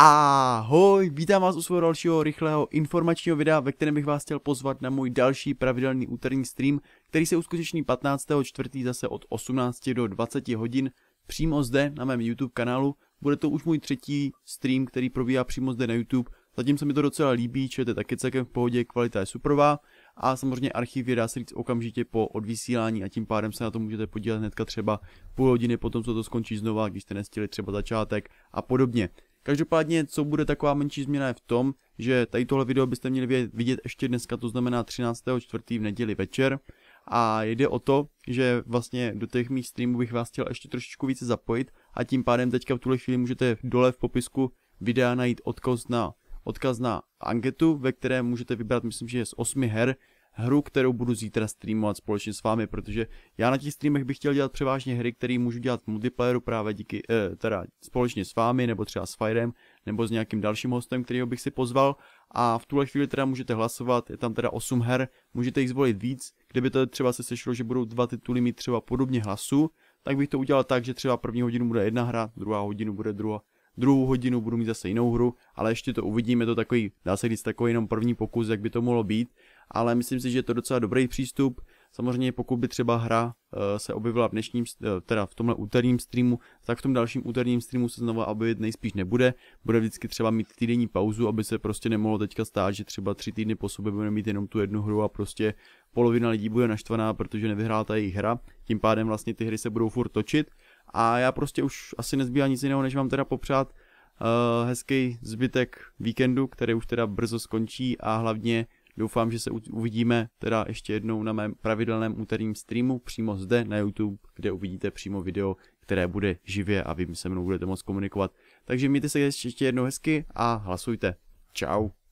Ahoj, vítám vás u svého dalšího rychlého informačního videa, ve kterém bych vás chtěl pozvat na můj další pravidelný úterní stream, který se uskuteční 15.4. zase od 18 do 20 hodin přímo zde na mém YouTube kanálu. Bude to už můj třetí stream, který probíhá přímo zde na YouTube. Zatím se mi to docela líbí, čete taky celkem v pohodě, kvalita je superová a samozřejmě archiv je dá se říct okamžitě po odvysílání a tím pádem se na to můžete podívat hnedka třeba půl hodiny potom, co to skončí znova, když jste nestili třeba začátek a podobně. Každopádně, co bude taková menší změna je v tom, že tady tohle video byste měli vidět ještě dneska, to znamená 13. čtvrtý v neděli večer. A jde o to, že vlastně do těch mých streamů bych vás chtěl ještě trošičku více zapojit a tím pádem teďka v tuhle chvíli můžete dole v popisku videa najít odkaz na, odkaz na anketu, ve které můžete vybrat, myslím, že je z 8 her, hru, kterou budu zítra streamovat společně s vámi, protože já na těch streamech bych chtěl dělat převážně hry, které můžu dělat v multiplayeru právě díky, eh, teda společně s vámi, nebo třeba s Firem, nebo s nějakým dalším hostem, kterého bych si pozval a v tuhle chvíli teda můžete hlasovat, je tam teda 8 her, můžete jich zvolit víc, kdyby to třeba se sešlo, že budou dva tituly mít třeba podobně hlasu, tak bych to udělal tak, že třeba první hodinu bude jedna hra, druhá hodinu bude druhá, druhou hodinu budu mít zase jinou hru, ale ještě to uvidíme, je to takový, dá se říct, takový jenom první pokus, jak by to mohlo být ale myslím si, že je to docela dobrý přístup. Samozřejmě pokud by třeba hra eh, se objevila v dnešním, eh, teda v tomhle úterním streamu, tak v tom dalším úterním streamu se znova objevit nejspíš nebude. Bude vždycky třeba mít týdenní pauzu, aby se prostě nemohlo teďka stát, že třeba tři týdny po sobě budeme mít jenom tu jednu hru a prostě polovina lidí bude naštvaná, protože nevyhrála ta jejich hra. Tím pádem vlastně ty hry se budou furt točit. A já prostě už asi nezbývá nic jiného, než vám teda popřát uh, hezký zbytek víkendu, který už teda brzo skončí a hlavně Doufám, že se uvidíme teda ještě jednou na mém pravidelném úterním streamu přímo zde na YouTube, kde uvidíte přímo video, které bude živě a vy se mnou budete moct komunikovat. Takže mějte se ještě jednou hezky a hlasujte. Ciao.